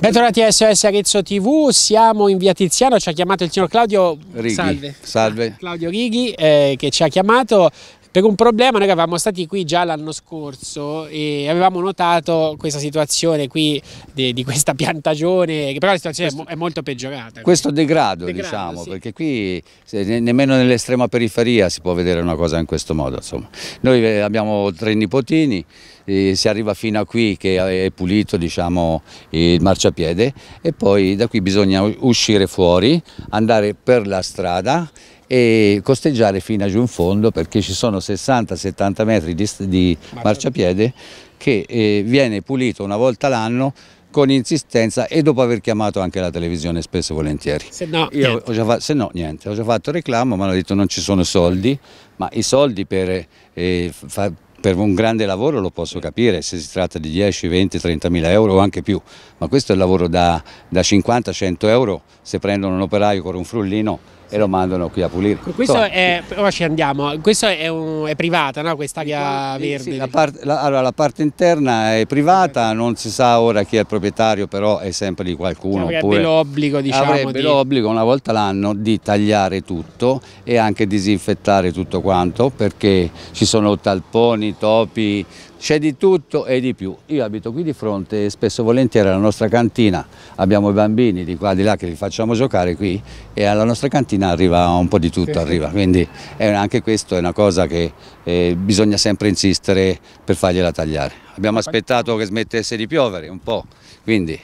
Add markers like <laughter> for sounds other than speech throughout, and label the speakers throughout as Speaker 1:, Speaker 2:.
Speaker 1: Bentornati a SOS Arezzo TV, siamo in via Tiziano, ci ha chiamato il signor Claudio Righi. Salve. Salve. Claudio Righi eh, che ci ha chiamato per un problema noi avevamo stati qui già l'anno scorso e avevamo notato questa situazione qui di, di questa piantagione, che però la situazione questo, è molto peggiorata.
Speaker 2: Questo degrado, degrado diciamo, sì. perché qui ne, nemmeno nell'estrema periferia si può vedere una cosa in questo modo. Insomma. Noi eh, abbiamo tre nipotini, eh, si arriva fino a qui che è pulito diciamo, il marciapiede e poi da qui bisogna uscire fuori, andare per la strada e costeggiare fino a giù in fondo perché ci sono 60-70 metri di, di marciapiede che eh, viene pulito una volta l'anno con insistenza e dopo aver chiamato anche la televisione spesso e volentieri. Se no, Io ho già fatto, se no niente, ho già fatto reclamo, mi hanno detto non ci sono soldi, ma i soldi per, eh, fa, per un grande lavoro lo posso capire, se si tratta di 10, 20, 30 mila euro o anche più, ma questo è il lavoro da, da 50, 100 euro, se prendono un operaio con un frullino e lo mandano qui a pulire. Questo è,
Speaker 1: ora ci andiamo, questa è, è privata no? quest'aria verde? Sì, la,
Speaker 2: part, la, allora, la, parte interna è privata, non si sa ora chi è il proprietario, però è sempre di qualcuno. Cioè, diciamo avrebbe l'obbligo diciamo, avrebbe di... l'obbligo una volta l'anno di tagliare tutto e anche disinfettare tutto quanto perché ci sono talponi, topi, c'è di tutto e di più. Io abito qui di fronte e spesso e volentieri alla nostra cantina abbiamo i bambini di qua e di là che li facciamo giocare qui e alla nostra cantina arriva un po' di tutto, arriva. quindi anche questo è una cosa che eh, bisogna sempre insistere per fargliela tagliare. Abbiamo aspettato che smettesse di piovere un po', quindi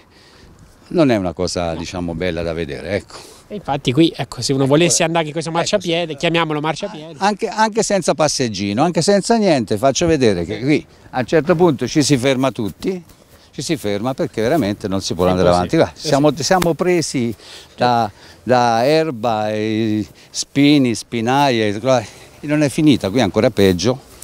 Speaker 2: non è una cosa no. diciamo bella da vedere, ecco.
Speaker 1: Infatti qui, ecco, se uno ecco volesse andare in questo ecco, marciapiede, ecco, chiamiamolo marciapiede.
Speaker 2: Anche, anche, senza passeggino, anche senza niente, faccio vedere che qui a un certo punto ci si ferma tutti, ci si ferma perché veramente non si può andare avanti. Là, siamo, siamo, presi da, da erba, spini, spinaie, non è finita, qui è ancora peggio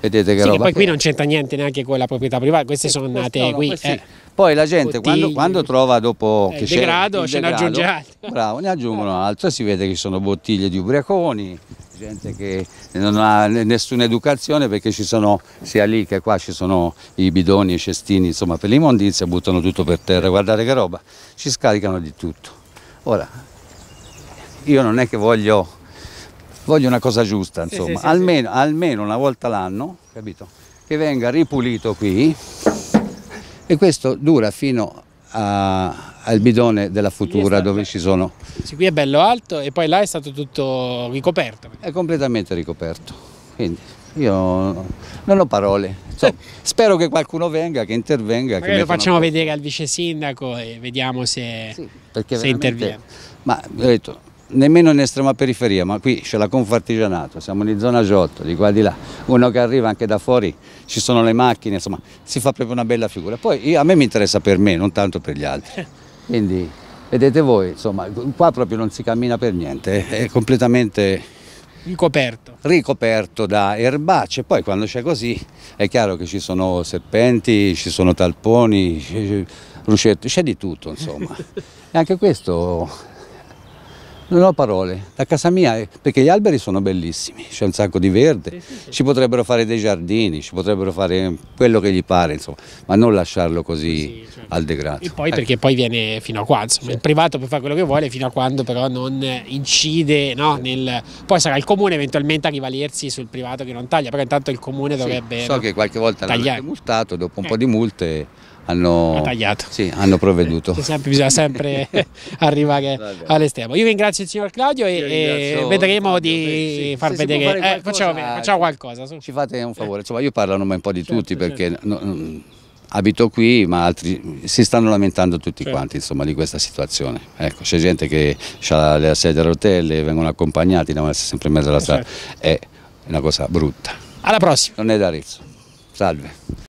Speaker 2: vedete che sì, roba. Che poi
Speaker 1: qui non c'entra niente neanche con la proprietà privata, queste sono nate no, qui. Eh. Poi la gente quando,
Speaker 2: quando, trova dopo eh, che c'è il degrado, ce ne aggiunge altro. Bravo, ne aggiungono altro, si vede che ci sono bottiglie di ubriaconi, gente che non ha nessuna educazione perché ci sono sia lì che qua ci sono i bidoni, i cestini, insomma per l'immondizia buttano tutto per terra, guardate che roba, ci scaricano di tutto. Ora, io non è che voglio voglio una cosa giusta, insomma, sì, sì, almeno, almeno una volta l'anno, capito? Che venga ripulito qui e questo dura fino a, al bidone della futura dove ci sono. Sì, qui è bello alto e poi là è stato tutto ricoperto. È completamente ricoperto, quindi io non ho parole. Insomma, <laughs> spero che qualcuno venga, che intervenga. Che lo facciamo
Speaker 1: vedere al vice sindaco e vediamo se, sì, se interviene.
Speaker 2: Ma ho detto, nemmeno in estrema periferia, ma qui c'è la Confartigianato, siamo in zona Giotto, di qua e di là, uno che arriva anche da fuori, ci sono le macchine, insomma, si fa proprio una bella figura. Poi io, a me mi interessa per me, non tanto per gli altri. <laughs> Quindi vedete voi, insomma, qua proprio non si cammina per niente, è completamente ricoperto, ricoperto da erbacce, poi quando c'è così è chiaro che ci sono serpenti, ci sono talponi, ruscetti, c'è di tutto, insomma. <laughs> e anche questo non ho parole, da casa mia, eh, perché gli alberi sono bellissimi, c'è un sacco di verde, sì, sì, ci potrebbero fare dei giardini, ci potrebbero fare quello che gli pare, insomma, ma non lasciarlo così certo. al degrado.
Speaker 1: E poi eh. perché poi viene fino a qua, insomma, il privato può fare quello che vuole fino a quando però non incide, no, nel... poi sarà il comune eventualmente a rivalersi sul privato che non taglia, però intanto il comune dovrebbe... So no, che qualche
Speaker 2: volta l'hanno multato, dopo un eh. po' di multe hanno, sì, hanno provveduto. Sempre,
Speaker 1: bisogna sempre <laughs> <laughs> arrivare all'estremo. Io ringrazio il signor Claudio e, e vedremo Claudio, di sì. far vedere. Eh, qualcosa, eh, facciamo, facciamo, qualcosa. Su.
Speaker 2: Ci fate un eh. favore, Insomma, io parlo a nome un po' di certo, tutti perché certo. no, abito qui ma altri si stanno lamentando tutti certo. quanti insomma, di questa situazione. Ecco, c'è gente che ha le sedie a rotelle, vengono accompagnati, devono essere sempre in mezzo alla strada. Certo. È una cosa brutta. Alla prossima. Non è da Arezzo. Salve.